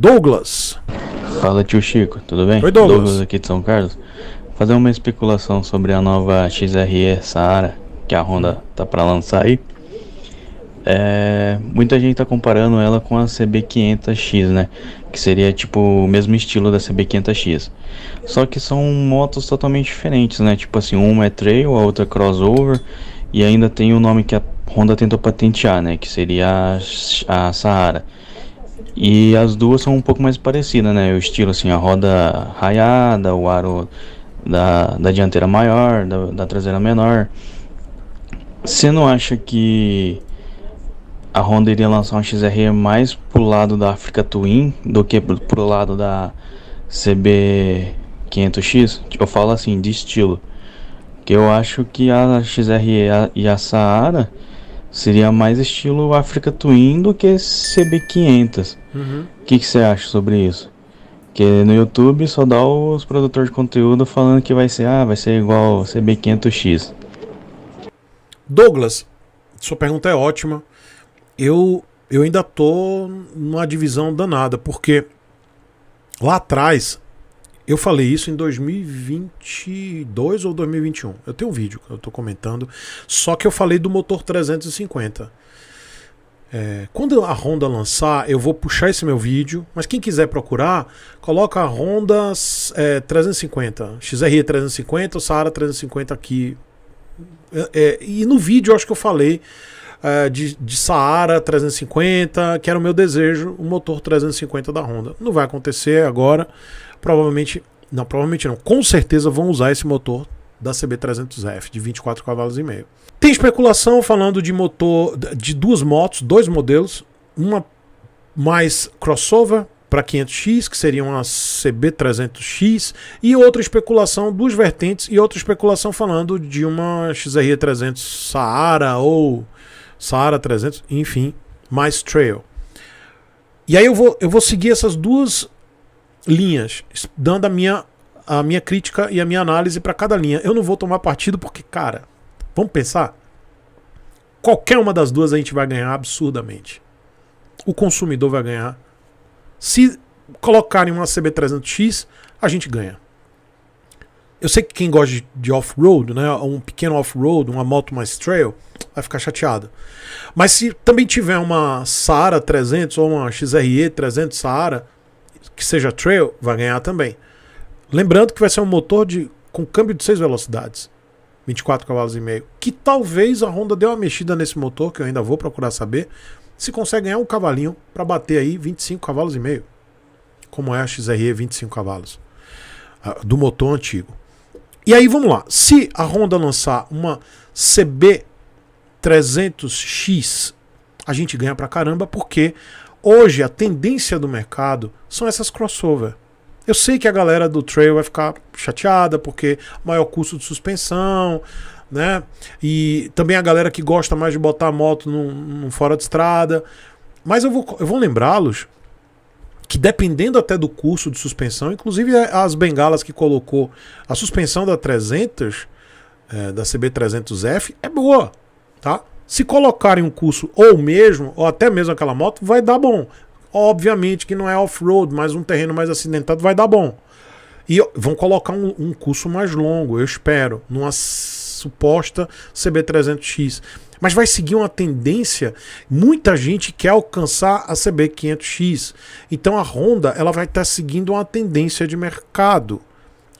Douglas. Fala tio Chico, tudo bem? Oi Douglas. Douglas aqui de São Carlos. Fazer uma especulação sobre a nova XRE Saara que a Honda tá para lançar aí. É, muita gente tá comparando ela com a CB500X, né? Que seria tipo o mesmo estilo da CB500X. Só que são motos totalmente diferentes, né? Tipo assim, uma é trail, a outra é crossover e ainda tem o nome que a Honda tentou patentear, né? Que seria a, a Sahara. E as duas são um pouco mais parecidas, né? O estilo assim, a roda raiada, o aro da, da dianteira maior, da, da traseira menor. Você não acha que a Honda iria lançar um XRE mais pro lado da Africa Twin do que pro, pro lado da CB500X? Eu falo assim, de estilo. Que eu acho que a XRE e a Saara Seria mais estilo Africa Twin do que CB500. Uhum. O uhum. que você acha sobre isso? Porque no YouTube só dá os produtores de conteúdo falando que vai ser, ah, vai ser igual CB500X. Douglas, sua pergunta é ótima. Eu, eu ainda tô numa divisão danada, porque lá atrás eu falei isso em 2022 ou 2021. Eu tenho um vídeo que eu estou comentando. Só que eu falei do motor 350. É, quando a Honda lançar, eu vou puxar esse meu vídeo. Mas quem quiser procurar, coloca a Honda é, 350, XRE 350, Saara 350 aqui. É, é, e no vídeo eu acho que eu falei é, de, de Saara 350, que era o meu desejo, o motor 350 da Honda. Não vai acontecer agora. Provavelmente, não, provavelmente não. Com certeza vão usar esse motor da CB300F de 24 cavalos e meio. Tem especulação falando de motor de duas motos, dois modelos, uma mais crossover para 500X, que seria uma CB300X, e outra especulação, duas vertentes, e outra especulação falando de uma XRE300 Saara ou Saara 300, enfim, mais trail. E aí eu vou, eu vou seguir essas duas linhas, dando a minha, a minha crítica e a minha análise para cada linha. Eu não vou tomar partido porque, cara, vamos pensar? Qualquer uma das duas a gente vai ganhar absurdamente. O consumidor vai ganhar. Se colocarem uma CB300X, a gente ganha eu sei que quem gosta de, de off-road, né, um pequeno off-road, uma moto mais trail, vai ficar chateado. Mas se também tiver uma Saara 300 ou uma XRE 300 Saara, que seja trail, vai ganhar também. Lembrando que vai ser um motor de, com câmbio de 6 velocidades, 24 cavalos e meio, que talvez a Honda dê uma mexida nesse motor, que eu ainda vou procurar saber, se consegue ganhar um cavalinho para bater aí 25 cavalos e meio, como é a XRE 25 cavalos do motor antigo. E aí vamos lá. Se a Honda lançar uma CB300X, a gente ganha pra caramba, porque hoje a tendência do mercado são essas crossover. Eu sei que a galera do trail vai ficar chateada porque maior custo de suspensão, né? E também a galera que gosta mais de botar a moto num, num fora de estrada. Mas eu vou, eu vou lembrá-los que dependendo até do curso de suspensão, inclusive é as bengalas que colocou, a suspensão da 300, é, da CB300F, é boa, tá? Se colocarem um curso ou mesmo, ou até mesmo aquela moto, vai dar bom. Obviamente que não é off-road, mas um terreno mais acidentado vai dar bom. E vão colocar um, um curso mais longo, eu espero, numa suposta CB300X mas vai seguir uma tendência. Muita gente quer alcançar a CB500X. Então a Honda ela vai estar tá seguindo uma tendência de mercado.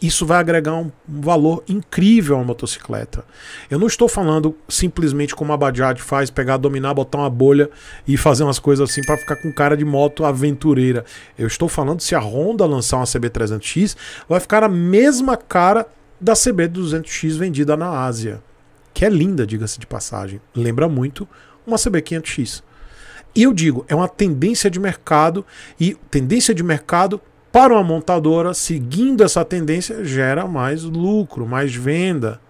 Isso vai agregar um valor incrível à motocicleta. Eu não estou falando simplesmente como a Bajaj faz, pegar, dominar, botar uma bolha e fazer umas coisas assim para ficar com cara de moto aventureira. Eu estou falando se a Honda lançar uma CB300X, vai ficar a mesma cara da CB200X vendida na Ásia que é linda, diga-se de passagem, lembra muito uma CB500X. E eu digo, é uma tendência de mercado e tendência de mercado para uma montadora, seguindo essa tendência, gera mais lucro, mais venda.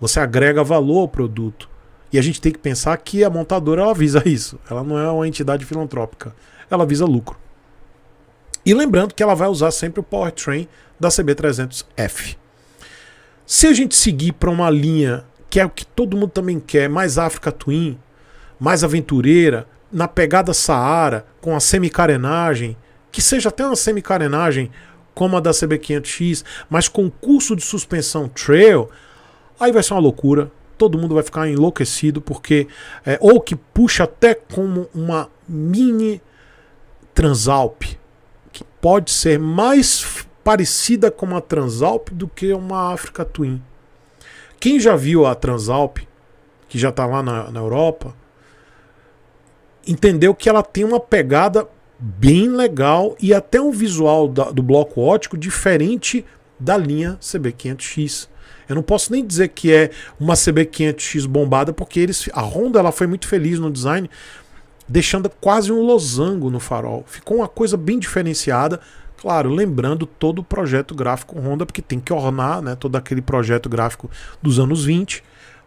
Você agrega valor ao produto. E a gente tem que pensar que a montadora ela visa isso. Ela não é uma entidade filantrópica. Ela visa lucro. E lembrando que ela vai usar sempre o powertrain da CB300F. Se a gente seguir para uma linha que é o que todo mundo também quer, mais África Twin, mais aventureira, na pegada Saara, com a semicarenagem, que seja até uma semicarenagem como a da CB500X, mas com curso de suspensão trail, aí vai ser uma loucura. Todo mundo vai ficar enlouquecido porque é, ou que puxa até como uma mini Transalp, que pode ser mais parecida com uma Transalp do que uma África Twin. Quem já viu a Transalp, que já está lá na, na Europa, entendeu que ela tem uma pegada bem legal e até um visual da, do bloco ótico diferente da linha CB500X. Eu não posso nem dizer que é uma CB500X bombada, porque eles, a Honda ela foi muito feliz no design, deixando quase um losango no farol. Ficou uma coisa bem diferenciada, Claro, lembrando todo o projeto gráfico Honda, porque tem que ornar né, todo aquele projeto gráfico dos anos 20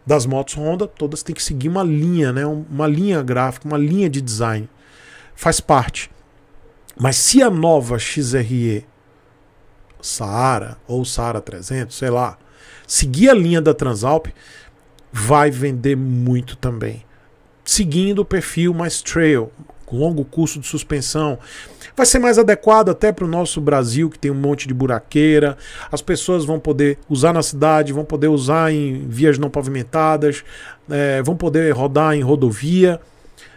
das motos Honda, todas têm que seguir uma linha, né, uma linha gráfica, uma linha de design. Faz parte. Mas se a nova XRE Saara ou Saara 300, sei lá, seguir a linha da Transalp, vai vender muito também. Seguindo o perfil mais trail, com longo curso de suspensão. Vai ser mais adequado até para o nosso Brasil, que tem um monte de buraqueira. As pessoas vão poder usar na cidade, vão poder usar em vias não pavimentadas, é, vão poder rodar em rodovia.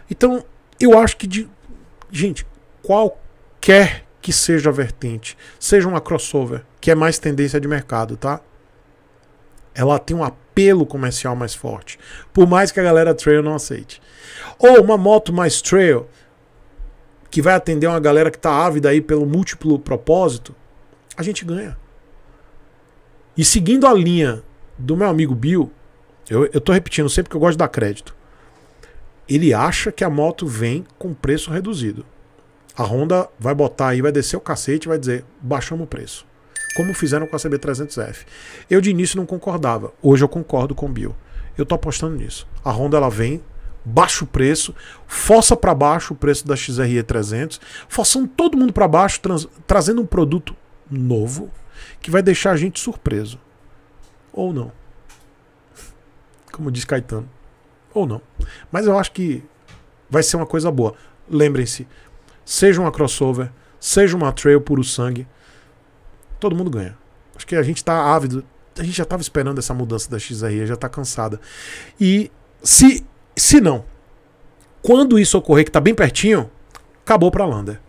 Então, eu acho que, de... gente, qualquer que seja a vertente, seja uma crossover, que é mais tendência de mercado, tá? Ela tem um apelo comercial mais forte, por mais que a galera trail não aceite. Ou uma moto mais trail, que vai atender uma galera que está ávida aí pelo múltiplo propósito, a gente ganha. E seguindo a linha do meu amigo Bill, eu, estou tô repetindo sempre que eu gosto de dar crédito. Ele acha que a moto vem com preço reduzido. A Honda vai botar aí, vai descer o cacete e vai dizer: baixamos o preço. Como fizeram com a CB300F. Eu de início não concordava, hoje eu concordo com o Bill. Eu tô apostando nisso. A Honda ela vem baixa o preço, força para baixo o preço da XRE 300, forçando todo mundo para baixo, trazendo um produto novo que vai deixar a gente surpreso. Ou não. Como diz Caetano. Ou não. Mas eu acho que vai ser uma coisa boa. Lembrem-se, seja uma crossover, seja uma trail puro sangue, todo mundo ganha. Acho que a gente está ávido, a gente já estava esperando essa mudança da XRE, já está cansada. E se se não, quando isso ocorrer, que está bem pertinho, acabou para a Lander.